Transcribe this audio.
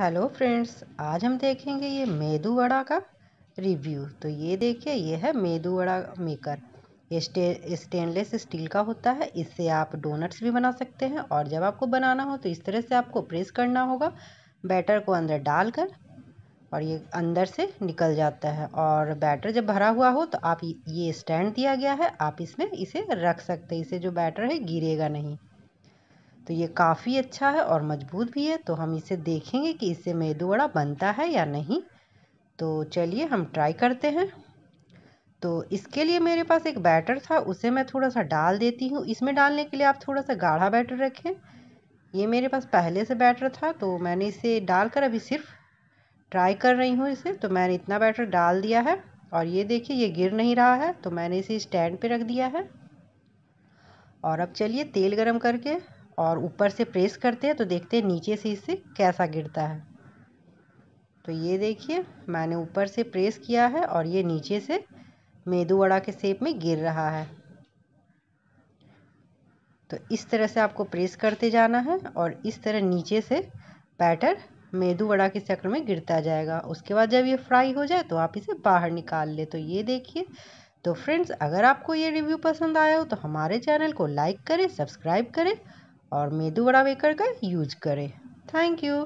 hello friends आज हम देखेंगे ये मेदू वड़ा का रिव्यू तो ये देखिए ये है मेदू वड़ा मेकर ये स्टे स्टेनलेस स्टील का होता है इससे आप डोनट्स भी बना सकते हैं और जब आपको बनाना हो तो इस तरह से आपको प्रेस करना होगा बैटर को अंदर डालकर और ये अंदर से निकल जाता है और बैटर जब भरा हुआ हो तो आप ये स्टैंड दिया गया है आप इसमें इसे रख सकते हैं इसे जो बैटर है गिरेगा नहीं तो ये काफ़ी अच्छा है और मज़बूत भी है तो हम इसे देखेंगे कि इससे मेदू वड़ा बनता है या नहीं तो चलिए हम ट्राई करते हैं तो इसके लिए मेरे पास एक बैटर था उसे मैं थोड़ा सा डाल देती हूँ इसमें डालने के लिए आप थोड़ा सा गाढ़ा बैटर रखें ये मेरे पास पहले से बैटर था तो मैंने इसे डालकर अभी सिर्फ ट्राई कर रही हूँ इसे तो मैंने इतना बैटर डाल दिया है और ये देखिए ये गिर नहीं रहा है तो मैंने इसे स्टैंड पे रख दिया है और अब चलिए तेल गरम करके और ऊपर से प्रेस करते हैं तो देखते हैं नीचे से इसे कैसा गिरता है तो ये देखिए मैंने ऊपर से प्रेस किया है और ये नीचे से मेदू वड़ा के सेप में गिर रहा है तो इस तरह से आपको प्रेस करते जाना है और इस तरह नीचे से बैटर मेदू वड़ा के चक्र में गिरता जाएगा उसके बाद जब ये फ्राई हो जाए तो आप इसे बाहर निकाल ले तो ये देखिए तो फ्रेंड्स अगर आपको ये रिव्यू पसंद आया हो तो हमारे चैनल को लाइक करें सब्सक्राइब करें और मेदू वड़ा बेकर का यूज करें थैंक यू